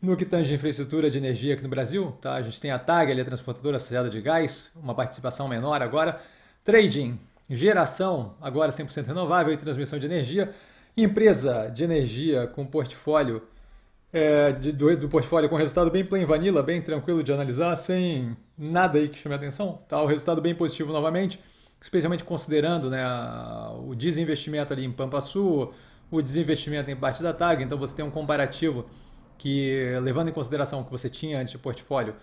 no que tange infraestrutura de energia aqui no Brasil, tá? a gente tem a TAG, ali, a transportadora associada de gás, uma participação menor agora. Trading, geração agora 100% renovável e transmissão de energia. Empresa de energia com portfólio é, de, do, do, portfólio com resultado bem plain vanilla, bem tranquilo de analisar, sem nada aí que chame a atenção. Tá? O resultado bem positivo novamente, especialmente considerando né, o desinvestimento ali em Pampa Sul, o desinvestimento em parte da TAG, então você tem um comparativo que levando em consideração o que você tinha antes de portfólio,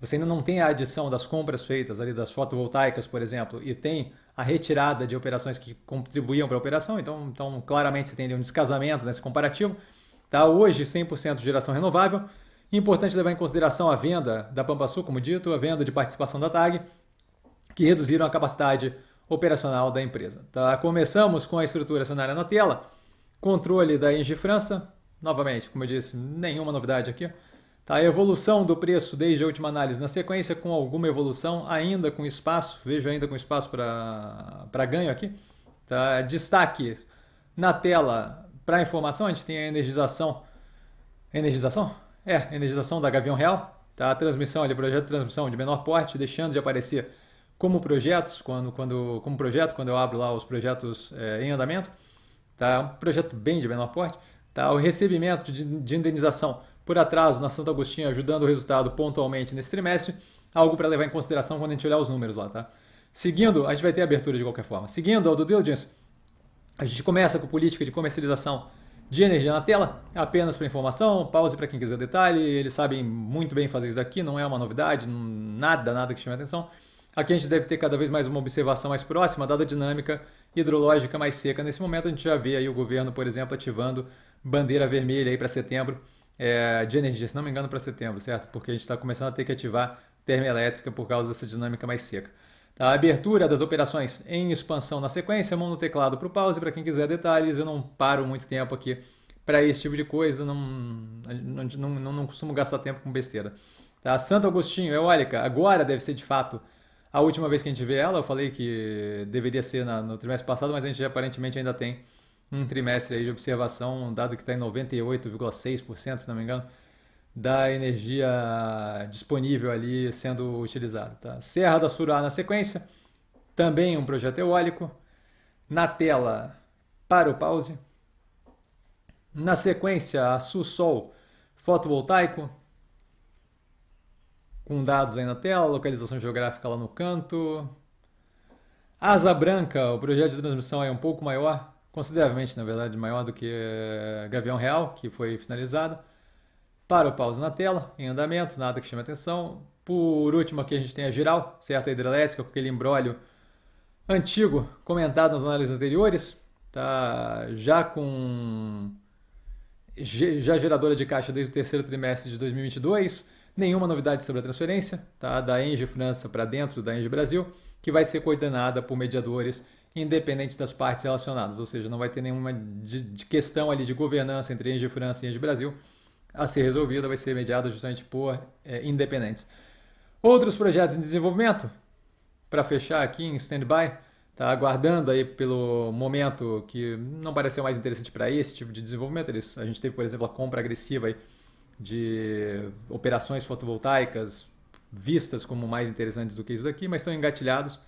você ainda não tem a adição das compras feitas ali das fotovoltaicas, por exemplo, e tem a retirada de operações que contribuíam para a operação, então, então claramente você tem ali um descasamento nesse comparativo. Tá hoje 100% geração renovável. Importante levar em consideração a venda da Sul, como dito, a venda de participação da TAG, que reduziram a capacidade operacional da empresa. Tá? Começamos com a estrutura acionária na tela, controle da Engie França, Novamente, como eu disse, nenhuma novidade aqui. Tá, a evolução do preço desde a última análise na sequência, com alguma evolução, ainda com espaço, vejo ainda com espaço para ganho aqui. Tá, destaque na tela para informação, a gente tem a energização. Energização? É, energização da Gavião Real. Tá, a transmissão ali, projeto de transmissão de menor porte, deixando de aparecer como projetos, quando, quando, como projeto, quando eu abro lá os projetos é, em andamento. Tá, um projeto bem de menor porte. Tá? O recebimento de, de indenização por atraso na Santa Agostinha ajudando o resultado pontualmente nesse trimestre, algo para levar em consideração quando a gente olhar os números lá, tá? Seguindo, a gente vai ter abertura de qualquer forma. Seguindo ao do diligence, a gente começa com política de comercialização de energia na tela, apenas para informação, pause para quem quiser detalhe, eles sabem muito bem fazer isso aqui, não é uma novidade, nada, nada que chame atenção. Aqui a gente deve ter cada vez mais uma observação mais próxima, dada a dinâmica hidrológica mais seca. Nesse momento a gente já vê aí o governo, por exemplo, ativando bandeira vermelha aí para setembro, é, de energia, se não me engano, para setembro, certo? Porque a gente está começando a ter que ativar termoelétrica por causa dessa dinâmica mais seca. Tá? A abertura das operações em expansão na sequência, mão no teclado para o pause, para quem quiser detalhes, eu não paro muito tempo aqui para esse tipo de coisa, não, não, não, não costumo gastar tempo com besteira. Tá? Santo Agostinho, eólica, é, agora deve ser de fato a última vez que a gente vê ela, eu falei que deveria ser na, no trimestre passado, mas a gente aparentemente ainda tem um trimestre aí de observação, um dado que está em 98,6%, se não me engano, da energia disponível ali sendo utilizada. Tá? Serra da Surá na sequência, também um projeto eólico. Na tela, para o pause. Na sequência, a Sussol fotovoltaico, com dados aí na tela, localização geográfica lá no canto. Asa Branca, o projeto de transmissão é um pouco maior, consideravelmente, na verdade, maior do que eh, Gavião Real, que foi finalizada. Para o pauso na tela, em andamento, nada que chame atenção. Por último, aqui a gente tem a geral certa hidrelétrica, com aquele embrólio antigo comentado nas análises anteriores, tá já com já geradora de caixa desde o terceiro trimestre de 2022, nenhuma novidade sobre a transferência, tá da Engie França para dentro da Engie Brasil, que vai ser coordenada por mediadores independente das partes relacionadas, ou seja, não vai ter nenhuma de, de questão ali de governança entre Engie França e Engie Brasil a ser resolvida, vai ser mediada justamente por é, independentes. Outros projetos em desenvolvimento, para fechar aqui em stand-by, tá aguardando aí pelo momento que não pareceu mais interessante para esse tipo de desenvolvimento. Eles, a gente teve, por exemplo, a compra agressiva aí de operações fotovoltaicas vistas como mais interessantes do que isso daqui, mas estão engatilhados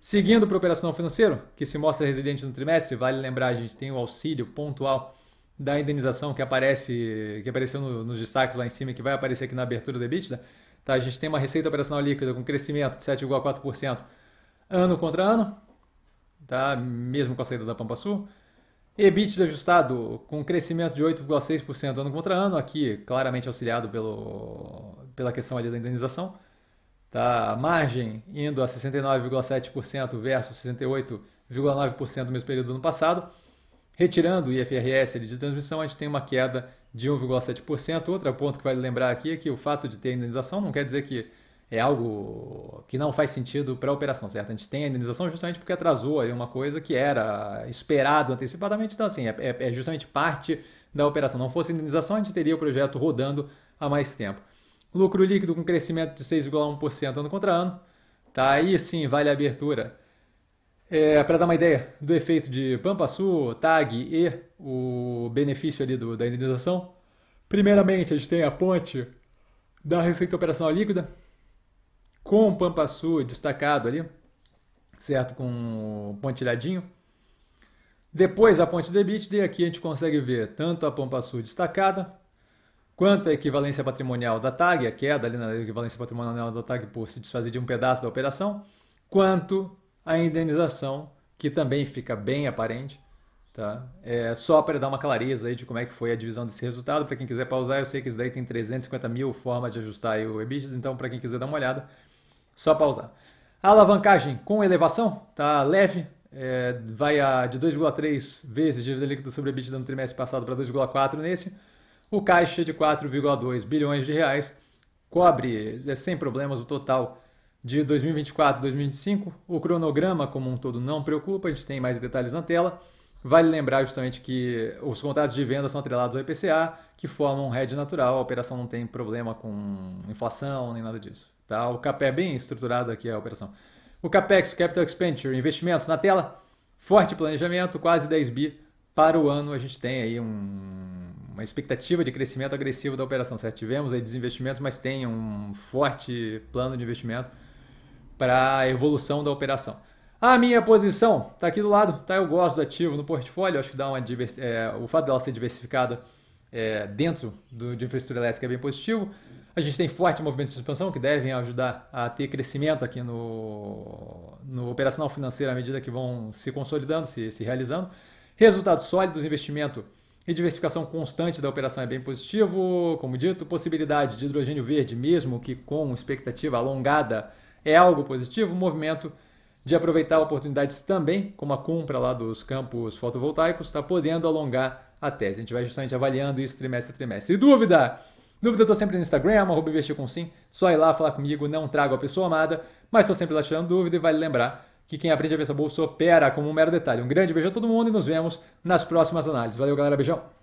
Seguindo para o operacional financeiro, que se mostra resiliente no trimestre, vale lembrar, a gente tem o auxílio pontual da indenização que aparece, que apareceu no, nos destaques lá em cima, que vai aparecer aqui na abertura do EBITDA. Tá, a gente tem uma receita operacional líquida com crescimento de 7,4% ano contra ano, tá? mesmo com a saída da Pampa Sul. EBITDA ajustado com crescimento de 8,6% ano contra ano, aqui claramente auxiliado pelo, pela questão ali da indenização. Tá? A margem indo a 69,7% versus 68,9% no mesmo período do ano passado. Retirando o IFRS de transmissão, a gente tem uma queda de 1,7%. Outro ponto que vale lembrar aqui é que o fato de ter indenização não quer dizer que é algo que não faz sentido para a operação, certo? A gente tem a indenização justamente porque atrasou aí uma coisa que era esperado antecipadamente, então assim, é, é, é justamente parte da operação. Não fosse indenização, a gente teria o projeto rodando há mais tempo. Lucro líquido com crescimento de 6,1% ano contra ano. Tá, aí sim vale a abertura. É, Para dar uma ideia do efeito de Pampa Sul, TAG e o benefício ali do, da indenização, primeiramente a gente tem a ponte da receita operacional líquida com o Pampa Sul destacado ali, certo? Com o pontilhadinho. Depois a ponte do EBITDA, aqui a gente consegue ver tanto a Pampa Sul destacada Quanto à equivalência patrimonial da TAG, a queda ali na equivalência patrimonial da TAG por se desfazer de um pedaço da operação, quanto à indenização, que também fica bem aparente, Tá? É só para dar uma clareza aí de como é que foi a divisão desse resultado. Para quem quiser pausar, eu sei que isso daí tem 350 mil formas de ajustar o EBITDA, então para quem quiser dar uma olhada, só pausar. A alavancagem com elevação tá leve, é, vai a, de 2,3 vezes dívida líquida sobre EBITDA no trimestre passado para 2,4 nesse. O caixa de 4,2 bilhões de reais cobre é, sem problemas o total de 2024 2025. O cronograma como um todo não preocupa, a gente tem mais detalhes na tela. Vale lembrar justamente que os contratos de venda são atrelados ao IPCA, que formam um hedge natural, a operação não tem problema com inflação nem nada disso. Tá? O capé é bem estruturado aqui a operação. O CAPEX, Capital Expenditure, investimentos na tela, forte planejamento, quase 10 bi para o ano. A gente tem aí um uma expectativa de crescimento agressivo da operação, certo? Tivemos aí desinvestimentos, mas tem um forte plano de investimento para a evolução da operação. A minha posição está aqui do lado, tá? Eu gosto do ativo no portfólio, acho que dá uma é, o fato dela ser diversificada é, dentro do, de infraestrutura elétrica é bem positivo. A gente tem fortes movimentos de expansão que devem ajudar a ter crescimento aqui no, no operacional financeiro à medida que vão se consolidando, se, se realizando. Resultados sólidos, investimento e diversificação constante da operação é bem positivo, como dito, possibilidade de hidrogênio verde, mesmo que com expectativa alongada, é algo positivo, movimento de aproveitar oportunidades também, como a compra lá dos campos fotovoltaicos, está podendo alongar a tese. A gente vai justamente avaliando isso trimestre a trimestre. E dúvida? Dúvida, eu estou sempre no Instagram, arroba investir com sim. Só ir lá falar comigo, não trago a pessoa amada, mas estou sempre lá tirando dúvida e vale lembrar que quem aprende a pensar bolsa opera como um mero detalhe. Um grande beijo a todo mundo e nos vemos nas próximas análises. Valeu, galera. Beijão.